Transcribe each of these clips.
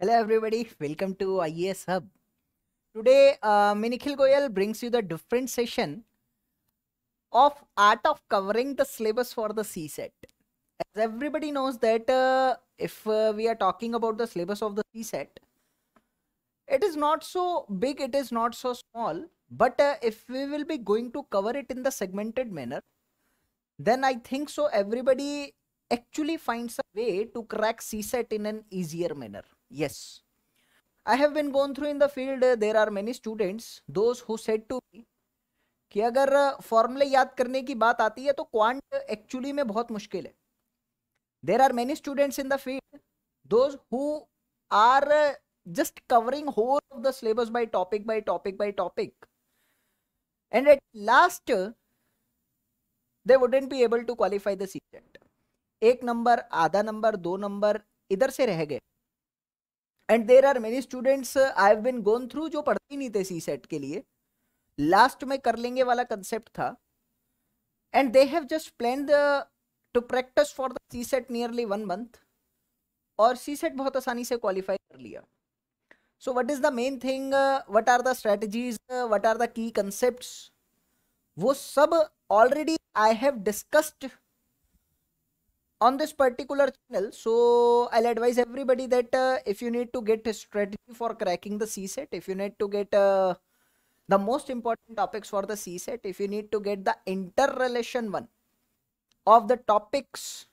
Hello everybody, welcome to IES Hub. Today, uh, Minikhil Goyal brings you the different session of art of covering the syllabus for the CSET. As everybody knows that uh, if uh, we are talking about the syllabus of the CSET, it is not so big, it is not so small, but uh, if we will be going to cover it in the segmented manner, then I think so everybody actually finds a way to crack CSET in an easier manner. Yes. I have been gone through in the field, uh, there are many students, those who said to me, कि अगर फॉर्मूले uh, याद करने की बात आती है तो क्वांट एक्चुअली में बहुत मुश्किल है there are many students in the field those who are just covering whole of the syllabus by topic by topic by topic and at last they wouldn't be able to qualify the CSAT एक नंबर आधा नंबर दो नंबर इधर से रह गए and there are many students I have been gone through जो पढ़ते ही नहीं थे सी सेट के लिए लास्ट में कर लेंगे वाला कंसेप्ट था and they have just plan the to practice for the CSAT nearly one month और सी सेट बहुत आसानी से क्वालिफाई कर लिया so what is the main thing what are the strategies what are the key concept वो सब already I have discussed on this particular channel so i'll advise everybody that uh, if you need to get a strategy for cracking the cset if you need to get uh, the most important topics for the cset if you need to get the interrelation one of the topics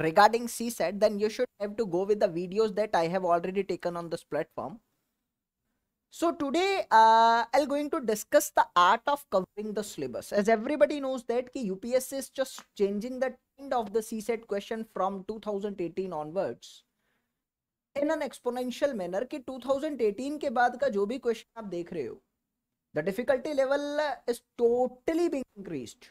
regarding cset then you should have to go with the videos that i have already taken on this platform so today uh, I'll going to discuss the art of covering the syllabus. As everybody knows that ki UPSC is just changing the end of the CSET question from 2018 onwards in an exponential manner कि 2018 के बाद का जो भी question आप देख रहे हो the difficulty level is totally being increased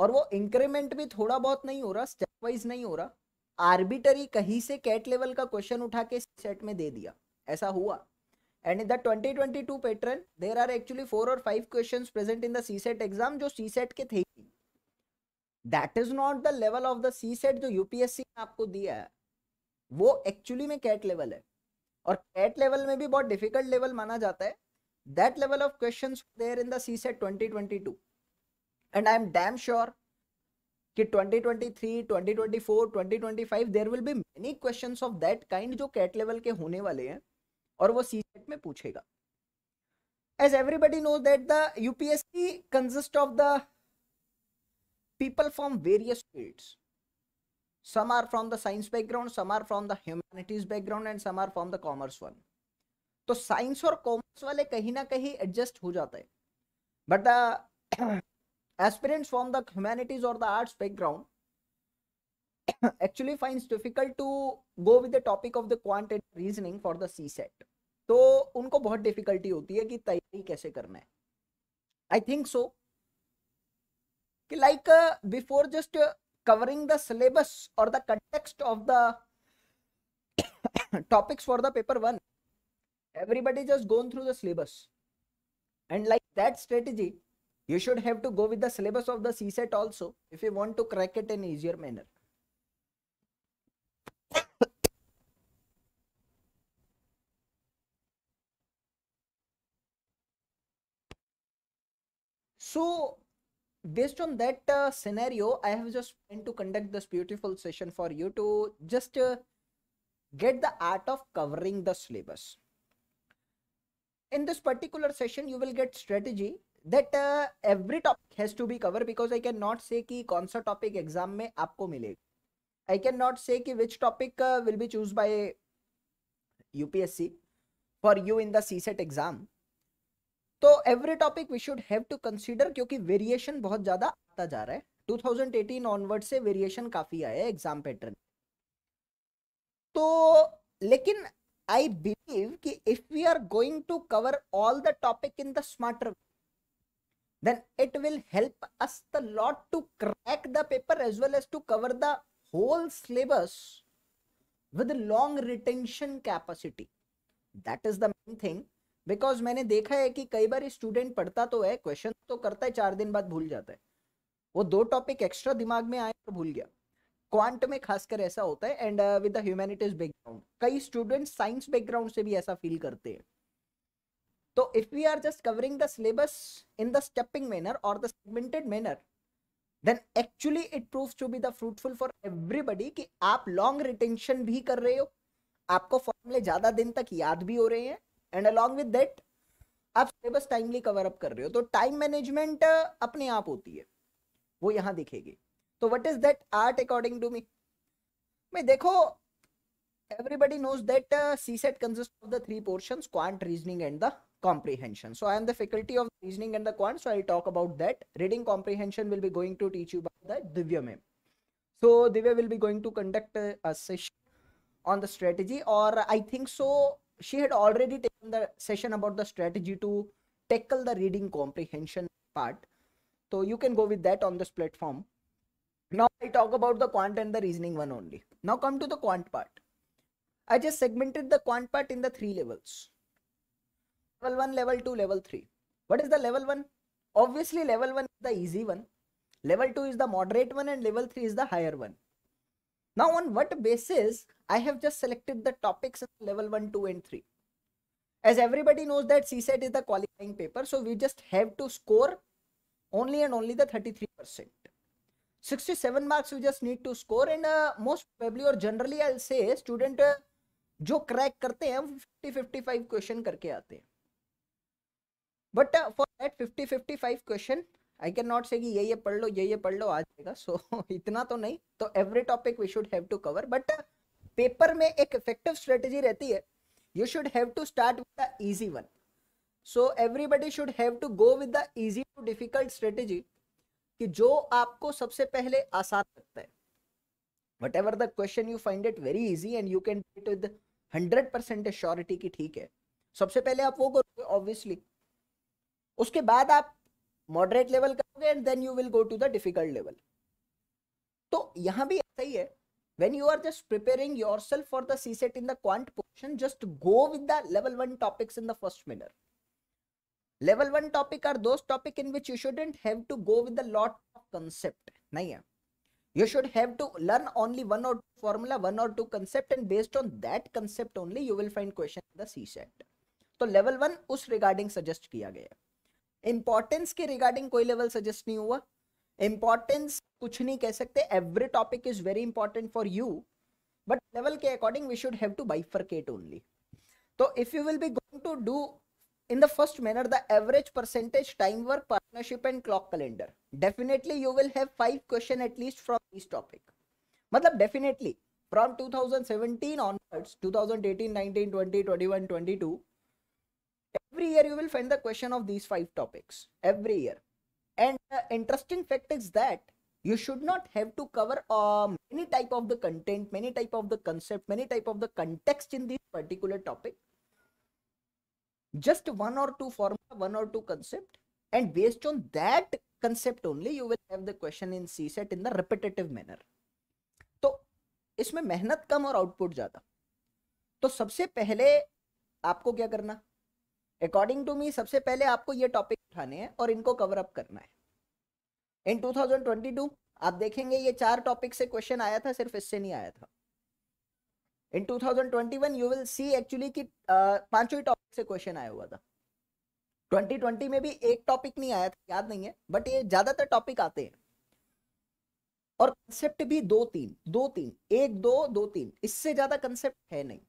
और वो increment भी थोड़ा बहुत नहीं हो रहा स्टेप वाइज नहीं हो रहा arbitrary कहीं से cat level का question उठा के set में दे दिया ऐसा हुआ and in the 2022 pattern there are actually four or five questions present in the cset exam jo cset ke the that is not the level of the CSAT जो UPSC ने आपको दिया है वो एक्चुअली में cat level है और cat level में भी बहुत डिफिकल्ट लेवल माना जाता है that level of question there in the CSAT twenty twenty two and I am damn sure कि 2023, 2024, 2025 there will be many questions of that kind जो कैट लेवल के होने वाले हैं और वो सी सेट में पूछेगा as everybody know that the UPSC consist of the people from various fields some are from the science background some are from the humanities background and some are from the commerce one तो science और commerce वाले कहीं ना कहीं adjust हो जाते हैं but the aspirants from the humanities और the arts background actually finds difficult to go with the topic of the quant reasoning for the CSAT तो उनको बहुत डिफिकल्टी होती है कि तैयारी कैसे करना है I think so Like uh, before, just uh, covering the syllabus or the context of the topics for the paper one everybody just going through the syllabus and like that strategy you should have to go with the syllabus of the C set also if you want to crack it in easier manner so based on that uh, scenario i have just planned to conduct this beautiful session for you to just uh, get the art of covering the syllabus in this particular session you will get strategy that uh, every topic has to be covered because i cannot say ki kaun topic exam mein aapko milega i cannot say ki which topic uh, will be chosen by upsc for you in the cset exam तो every topic we should have to consider क्योंकि variation बहुत ज्यादा आता जा रहा है 2018 onward से variation काफी आया है एग्जाम पैटर्न तो लेकिन आई बिलीव कि if we are going to cover all the topic in the smarter then it will help us the lot to crack the paper as well as to cover the whole syllabus with long retention capacity that is the main thing because मैंने देखा है कि कई बार student पढ़ता तो है question तो करता है चार दिन बाद भूल जाता है वो दो टॉपिक एक्स्ट्रा दिमाग में आए तो भूल गया क्वांट में खासकर ऐसा होता है एंड विद ह्यूमैनिटीज बैकग्राउंड कई स्टूडेंट साइंस बैकग्राउंड से भी ऐसा फील करते हैं तो if we are just covering the syllabus in the stepping manner और the segmented manner then actually it proves to be the fruitful for everybody कि आप लॉन्ग रिटेंशन भी कर रहे हो आपको फॉर्मूले ज्यादा दिन तक याद भी हो रहे हैं एंड अलॉन्ग विद दैट आप सिलेबस टाइमली कवर अप कर रहे हो तो टाइम मैनेजमेंट अपने आप होती है वो यहां दिखेगी तो what is that art according to me मैं देखो everybody knows that uh, CSET consists of the three portions quant reasoning and the comprehension so I am the faculty of reasoning and the quant so I'll talk about that reading comprehension will be going to teach you by the Divya ma'am so Divya will be going to conduct a, a session on the strategy or I think so she had already taken the session about the strategy to tackle the reading comprehension part. So you can go with that on this platform. Now I talk about the quant and the reasoning one only. Now come to the quant part. I just segmented the quant part in the three levels. Level 1, level 2, level 3. What is the level 1? Obviously level 1 is the easy one. Level 2 is the moderate one and level 3 is the higher one. Now on what basis I have just selected the topics in level 1, 2 and 3. As everybody knows that CSET is the qualifying paper, so we just have to score only and only the 33%. 67 marks you just need to score and uh, most probably or generally I'll say student uh, जो crack करते हैं वो 50 55 question करके आते हैं but for that 50 55 question I can not say कि ये ये पढ़ लो ये ये पढ़ लो आ जाएगा सो so, इतना तो नहीं तो every topic we should have to cover but paper में एक इफेक्टिव स्ट्रेटेजी रहती है you should have to start with the easy one so everybody should have to go with the easy to difficult strategy कि जो आपको सबसे पहले आसान लगता है whatever the question you find it very easy and you can do it with hundred percent surety की ठीक है सबसे पहले आप वो करोगे ऑब्वियसली उसके बाद आप मॉडरेट लेवल करोगे and then you will go to the difficult level तो यहां भी ऐसा ही है when you are just preparing yourself for the CSET in the quant portion, just go with the level 1 topics in the first manner. Level 1 topic are those topic in which you shouldn't have to go with a lot of concept. Nahi hai. You should have to learn only one or two formula, one or two concept and based on that concept only you will find question in the CSET. So level 1 us regarding suggest kiya gaya. Importance ke regarding koi level suggest nahi hua. Importance कुछ नहीं कह सकते every topic is very important for you but level के according we should have to bifurcate only तो if you will be going to do in the first manner the average percentage time work partnership and clock calendar definitely you will have five question at least from this topic मतलब definitely from 2017 onwards 2018 19 20 21 22 every year you will find the question of these five topics every year and the interesting fact is that you should not have to cover uh, many type of the content many type of the concept many type of the context in this particular topic just one or two formula one or two concept and based on that concept only you will have the question in c set in the repetitive manner तो इसमें मेहनत कम और output ज्यादा तो सबसे पहले आपको क्या करना अकॉर्डिंग टू मी सबसे पहले आपको ये टॉपिक उठाने हैं और इनको कवर अप करना है इन 2022 आप देखेंगे ये चार टॉपिक से क्वेश्चन आया था सिर्फ इससे नहीं आया था इन 2021 यू विल सी एक्चुअली कि पांचों ही टॉपिक से क्वेश्चन आया हुआ था 2020 में भी एक टॉपिक नहीं आया था याद नहीं है बट ये ज्यादातर टॉपिक आते हैं और कंसेप्ट भी दो तीन दो तीन एक दो दो तीन इससे ज्यादा कंसेप्ट है नहीं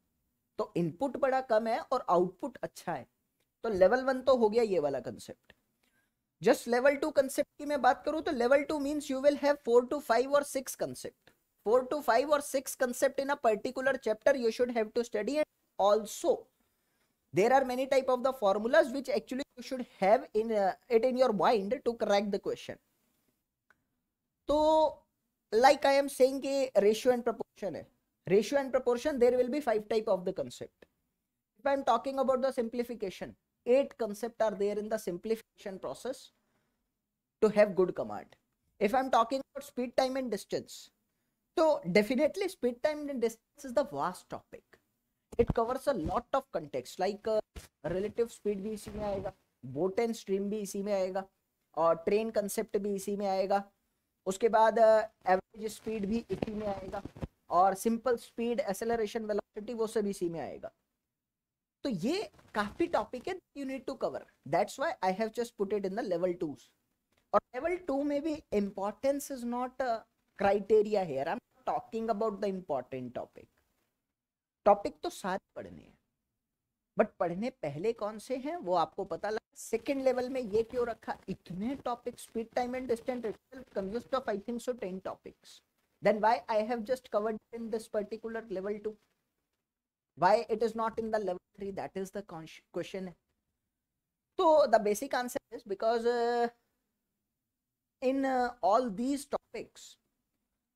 तो इनपुट बड़ा कम है और आउटपुट अच्छा है तो लेवल वन तो हो गया ये वाला concept just level two concept की मैं बात करूं तो level two means you will have four to five और six concept four to five और six concept in a particular chapter you should have to study and also there are many type of the formulas which actually you should have in uh, it in your mind to correct the question so like i am saying ke ratio and proportion hai ratio and proportion there will be five type of the concept if i am talking about the simplification eight concept are there in the simplification process to have good command. If I'm talking about speed, time and distance, so definitely speed, time and distance is the vast topic. It covers a lot of context like uh, relative speed भी इसी में आएगा, boat and stream भी इसी में आएगा और train concept भी इसी में आएगा उसके बाद एवरेज uh, स्पीड भी इसी में आएगा और simple speed, acceleration, velocity वो सब इसी में आएगा तो ये काफी टॉपिक है you need to cover that's why I have just put it in the level two और लेवल टू में भी importance is not criteria here I am talking about the important topic topic तो सारे पढ़ने हैं but पढ़ने पहले कौन से हैं वो आपको पता लगा सेकेंड लेवल में ये क्यों रखा इतने topic speed time and distance consist of I think so ten topics then why I have just covered in this particular level two Why it is not in the level 3? That is the question. So the basic answer is because uh, in uh, all these topics,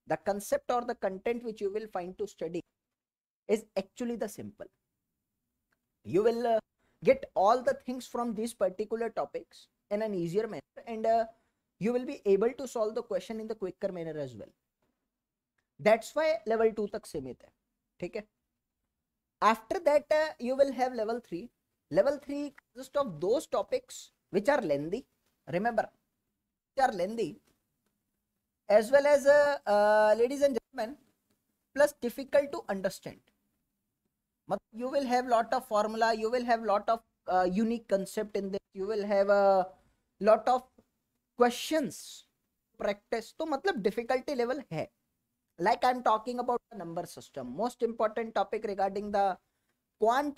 the concept or the content which you will find to study is actually the simple. You will uh, get all the things from these particular topics in an easier manner and uh, you will be able to solve the question in the quicker manner as well. That's why level 2 tak simit hai. ठीक है after that uh, you will have level 3 level 3 consists of those topics which are lengthy remember which are lengthy as well as uh, uh, ladies and gentlemen plus difficult to understand but you will have lot of formula you will have lot of uh, unique concept in this you will have a uh, lot of questions practice to matlab difficulty level hai like i'm talking about the number system most important topic regarding the quant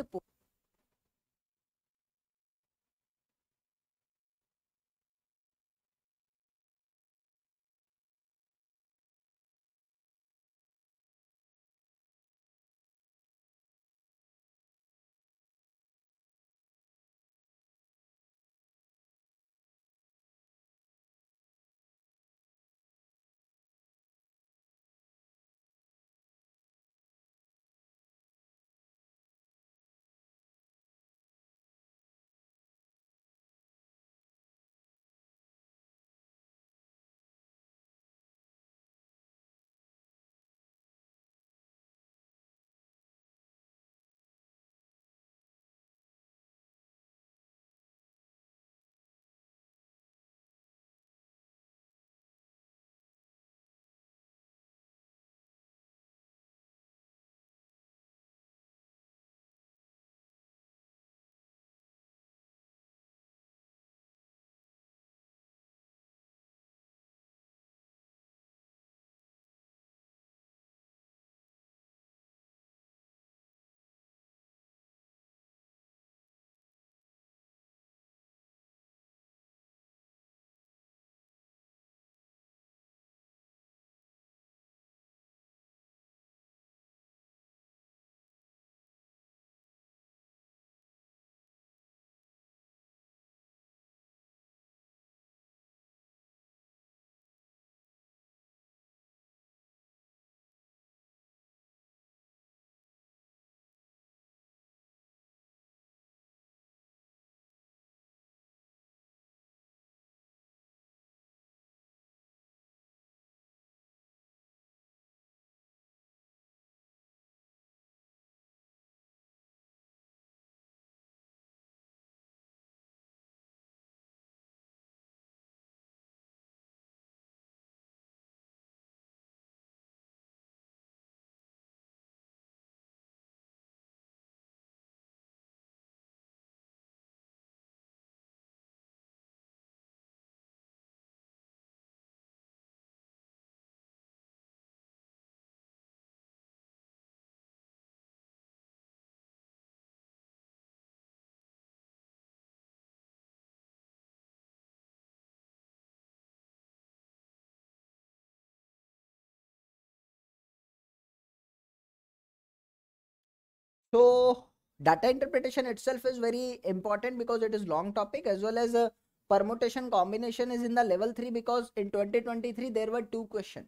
So data interpretation itself is very important because it is long topic as well as a permutation combination is in the level 3 because in 2023 there were two question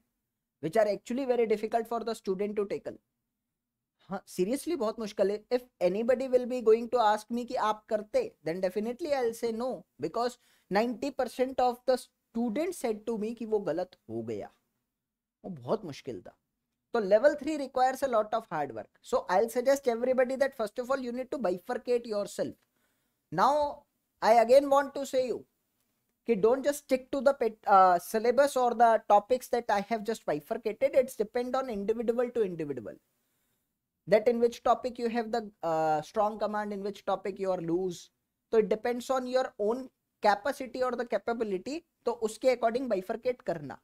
which are actually very difficult for the student to tackle. हाँ seriously बहुत मुश्किल है if anybody will be going to ask me कि आप करते then definitely I'll say no because 90 of the the said to me me कि वो गलत हो गया वो बहुत मुश्किल था तो level three requires a lot of hard work so I suggest everybody that first of all you need to bifurcate yourself now I again want to say you कि don't just stick to syllabus और the topics that I have just bifurcated it's depend on individual to individual that in which topic you have the strong command in which topic you are loose तो it depends on your own capacity और the capability तो उसके according bifurcate करना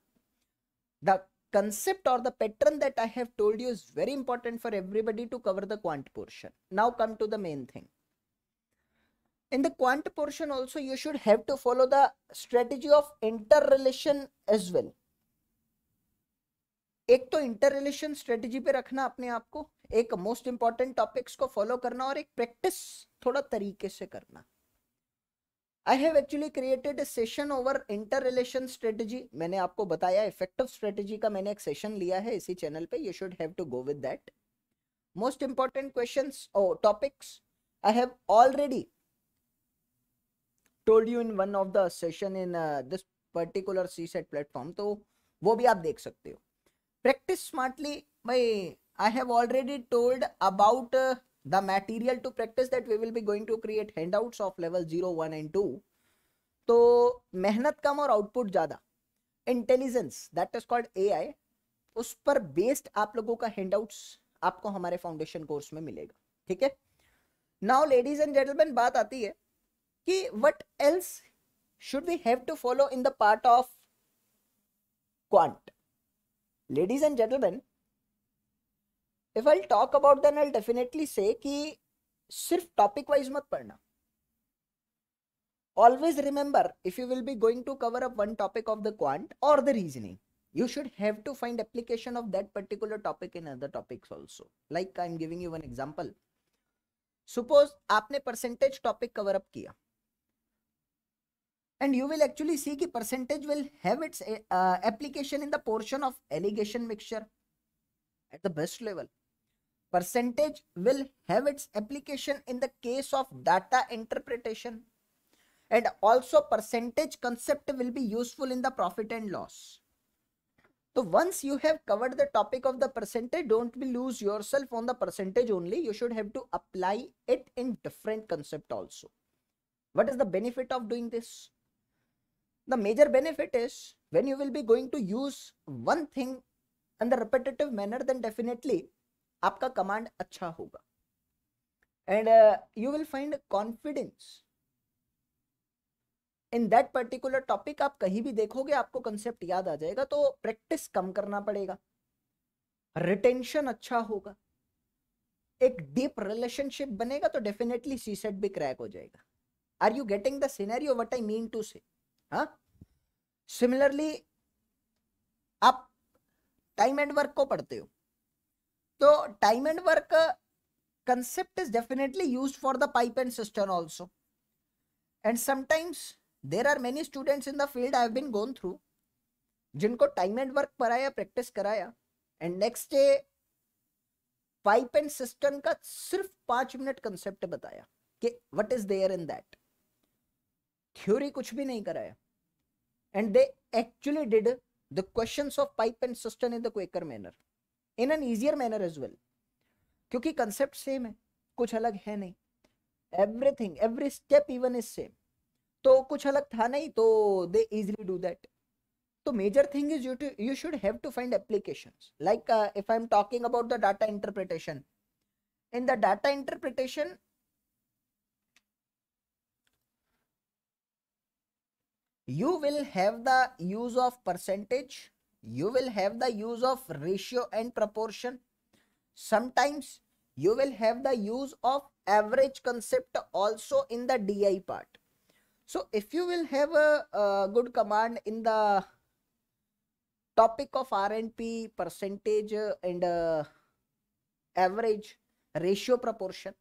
the concept or the pattern that I have told you is very important for everybody to cover the quant portion. Now come to the main thing. In the quant portion also you should have to follow the strategy of interrelation as well. एक तो इंटररिलेशन strategy पे रखना अपने आप को एक most important topics को follow करना और एक प्रैक्टिस थोड़ा तरीके से करना I have actually created session over interrelation strategy मैंने आपको बताया इफेक्टिव स्ट्रेटेजी का मैंने एक सेशन लिया है इसी चैनल पे you should have to go with that most important question topics I have already told you in one of the session in this particular CSAT platform तो वो भी आप देख सकते हो प्रैक्टिस स्मार्टली भाई I have already told about the material to practice that we will be going to create handouts of level 0 1 and 2 तो मेहनत कम और आउटपुट ज़्यादा intelligence that is called AI उस पर बेस्ड आप लोगों का हैंडआउट्स आपको हमारे फाउंडेशन कोर्स में मिलेगा ठीक है नाउ लेडीज एंड जेंटलमैन बात आती है कि what else should we have to follow in the part of quant ladies and gentleman if I talk about then I definitely say कि सिर्फ टॉपिक वाइज मत पढ़ना always remember if you will be going to cover up one topic of the quant or the reasoning you should have to find application of that particular topic in other topics also like i'm giving you one example suppose aapne percentage topic cover up kiya and you will actually see ki percentage will have its uh, application in the portion of allegation mixture at the best level percentage will have its application in the case of data interpretation and also percentage concept will be useful in the profit and loss. So once you have covered the topic of the percentage, don't lose yourself on the percentage only. You should have to apply it in different concept also. What is the benefit of doing this? The major benefit is when you will be going to use one thing in the repetitive manner, then definitely आपका command अच्छा होगा and you will find confidence in that particular topic आप कहीं भी देखोगे आपको concept याद आ जाएगा तो प्रैक्टिस कम करना पड़ेगा रिटेंशन अच्छा होगा एक डीप रिलेशनशिप बनेगा तो डेफिनेटली सी सेट भी क्रैक हो जाएगा are you getting the scenario what I mean to say हाँ सिमिलरली आप टाइम एंड वर्क को पढ़ते हो तो time and work concept is definitely use for the pipe and system also and sometimes there are many students in the field I been gone through जिनको time and work पढ़ाया practice कराया and next day pipe and system का सिर्फ पांच minute concept बताया कि what is there in that theory कुछ भी नहीं कराया and they actually did the question of pipe and system in the quicker manner in an easier manner as well क्योंकि कंसेप्ट सेम है कुछ अलग है नहीं everything every step even is same तो कुछ अलग था नहीं तो दे इजिली डू दैट तो major thing is you you should have to find applications like if I am talking about the data interpretation in the data interpretation you will have the use of percentage you will have the use of ratio and proportion sometimes you will have the use of average concept also in the di part so if you will have a, a good command in the topic of rnp percentage and uh, average ratio proportion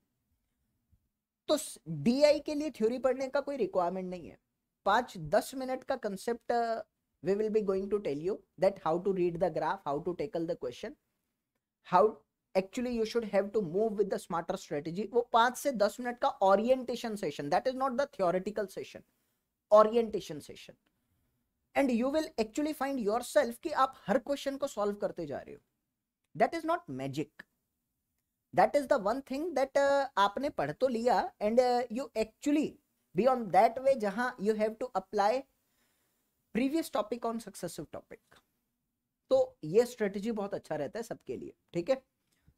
तो DI के लिए theory पढ़ने का कोई requirement नहीं है पाँच दस मिनट का concept we will be going to tell you that how to read the graph, how to tackle the question, how actually you should have to move with the smarter strategy. wo 5 se 10 minute ka orientation session, that is not the theoretical session, orientation session. And you will actually find yourself ki aap har question ko solve karte ja rahe ho That is not magic. That is the one thing that uh, aapne padh to liya and uh, you actually beyond that way jahan you have to apply previous topic on successive topic तो ये strategy बहुत अच्छा रहता है सबके लिए ठीक है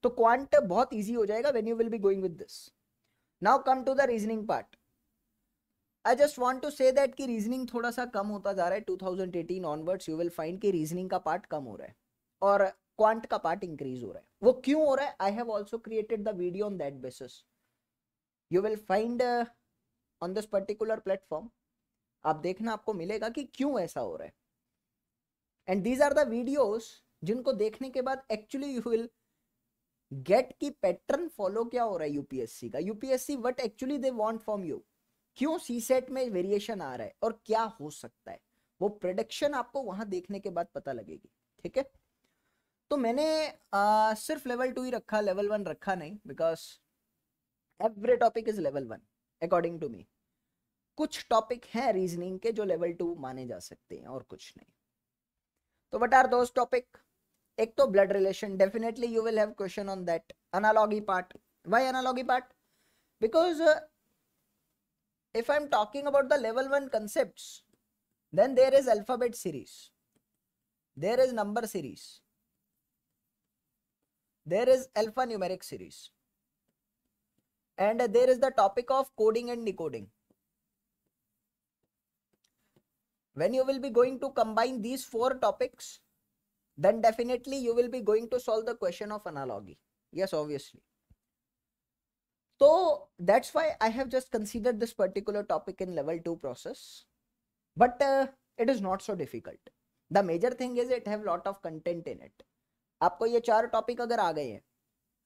तो क्वांट बहुत इजी हो जाएगा when you will be going with this now come to the reasoning part I just want to say that कि रीजनिंग थोड़ा सा कम होता जा रहा है 2018 ऑनवर्ड्स यू विल फाइंड कि रीजनिंग का पार्ट कम हो रहा है और क्वांट का पार्ट इंक्रीज हो रहा है वो क्यों हो रहा है I have also created the video on that basis you will find on this particular platform आप देखना आपको मिलेगा कि क्यों ऐसा हो रहा है and these are the videos जिनको देखने के बाद एक्चुअली यू विल गेट की पैटर्न फॉलो क्या हो रहा है यूपीएससी का UPSC what actually they want from you क्यों सी सेट में वेरिएशन आ रहा है और क्या हो सकता है वो प्रोडक्शन आपको वहां देखने के बाद पता लगेगी ठीक है तो मैंने आ, सिर्फ लेवल टू ही रखा लेवल वन रखा नहीं because every topic is level one according to me कुछ टॉपिक हैं रीजनिंग के जो लेवल टू माने जा सकते हैं और कुछ नहीं तो वट आर दोज टॉपिक एक तो blood relation definitely you will have question on that analogy part why analogy part because uh, if i'm talking about the level 1 concepts then there is alphabet series there is number series there is alphanumeric series and uh, there is the topic of coding and decoding when you will be going to combine these four topics then definitely you will be going to solve the question of analogy yes obviously so that's why i have just considered this particular topic in level 2 process but uh, it is not so difficult the major thing is it have lot of content in it आपको ये चार topic अगर आ गए हैं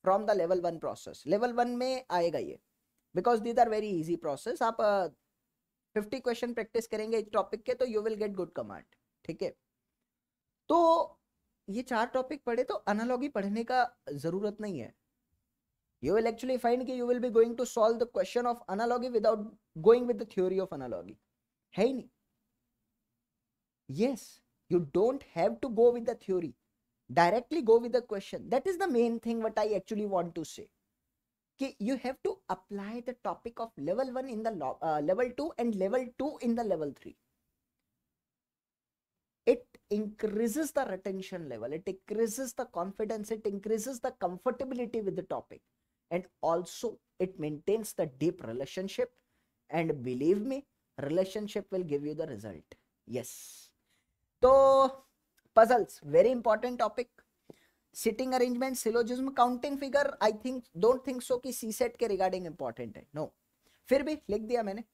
from the level one process level one में आएगा ये because these are very easy process आप uh, फिफ्टी क्वेश्चन प्रैक्टिस करेंगे एक टॉपिक के तो you will get good command ठीक है तो ये चार टॉपिक पढ़े तो अनालॉगी पढ़ने का जरूरत नहीं है यू विल एक्चुअली फाइंड कि you will be going to solve the question of analogy without going with the theory of analogy है ही नहीं yes you don't have to go with the theory directly go with the question that is the main thing what I actually want to say You have to apply the topic of level one in the uh, level two and level two in the level three. it increases the retention level it increases the confidence it increases the comfortability with the topic and also it maintains the deep relationship and believe me relationship will give you the result yes so puzzles very important topic sitting arrangement syllogism counting figure I think don't think so कि CSAT के regarding important है no फिर भी लिख दिया मैंने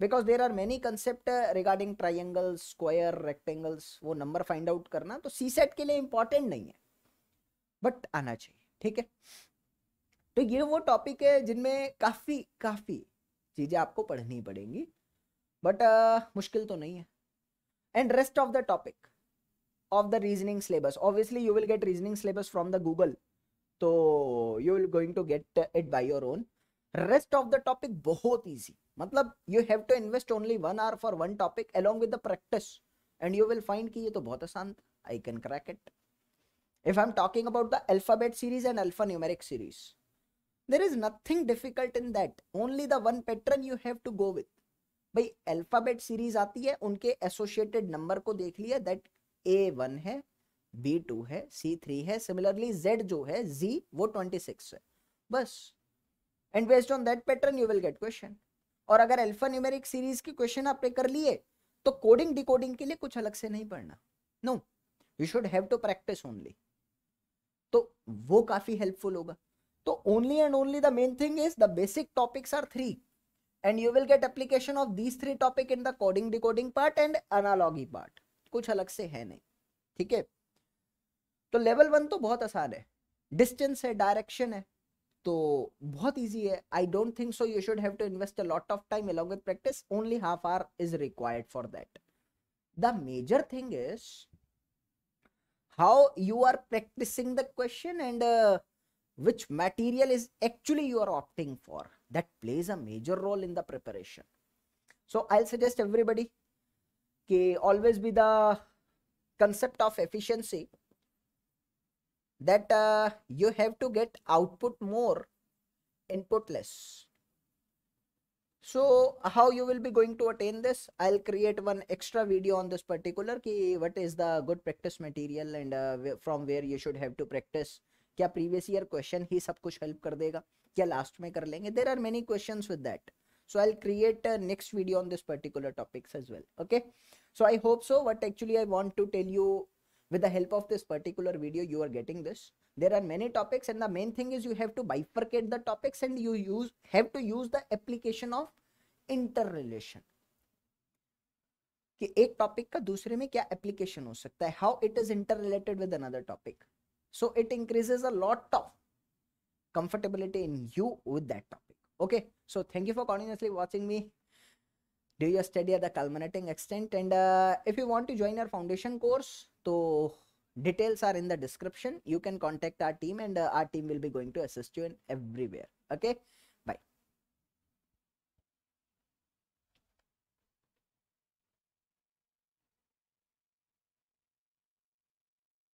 because there are many concept regarding triangle square rectangles वो number find out करना तो सी सेट के लिए इंपॉर्टेंट नहीं है बट आना चाहिए ठीक है तो ये वो टॉपिक है जिनमें काफ़ी काफ़ी चीज़ें आपको पढ़नी पड़ेंगी बट uh, मुश्किल तो नहीं है and rest of the topic of the reasoning syllabus obviously you will get reasoning syllabus from the google तो you will going to get it by your own rest of the topic बहुत easy मतलब you have to invest only one hour for one topic along with the practice and you will find कि ये तो बहुत आसान I can crack it if I am talking about the alphabet series and alpha numeric series there is nothing difficult in that only the one pattern you have to go with भाई alphabet series आती है उनके associated number को देख लिया that A one है B two है C three है सिमिलरली जेड जो है जी वो ट्वेंटी सिक्स है बस and based on that pattern you will get question और अगर एल्फा न्यूमेरिक सीरीज के क्वेश्चन आपने कर लिए तो कोडिंग डिकोडिंग के लिए कुछ अलग से नहीं पढ़ना no you should have to practice only तो वो काफी हेल्पफुल होगा तो only and only the main thing is the basic topics are three and you will get application of these three topic in the coding decoding part and analogy part कुछ अलग से है नहीं ठीक है तो लेवल वन तो बहुत आसान है डिस्टेंस है डायरेक्शन है तो बहुत इजी है I don't think so you should have to invest a lot of time along with practice only half hour is required for that the major thing is how you are practicing the question and which material is actually you are opting for that plays a major role in the preparation so I suggest everybody Always be the concept of efficiency that uh, you have to get output more input less so how you will be going to attain this i'll create one extra video on this particular ki what is the good practice material and uh, from where you should have to practice क्या previous year question ही सब कुछ help कर देगा क्या last में कर लेंगे there are many questions with that so i'll create uh, next video on this particular topics as well okay so i hope so what actually i want to tell you with the help of this particular video you are getting this there are many topics and the main thing is you have to bifurcate the topics and you use have to use the application of interrelation कि एक topic का दूसरे में क्या application हो सकता है how it is interrelated with another topic so it increases a lot of comfortability in you with that topic okay so thank you for continuously watching me do your study at the culminating extent and uh, if you want to join our foundation course so details are in the description you can contact our team and uh, our team will be going to assist you in everywhere okay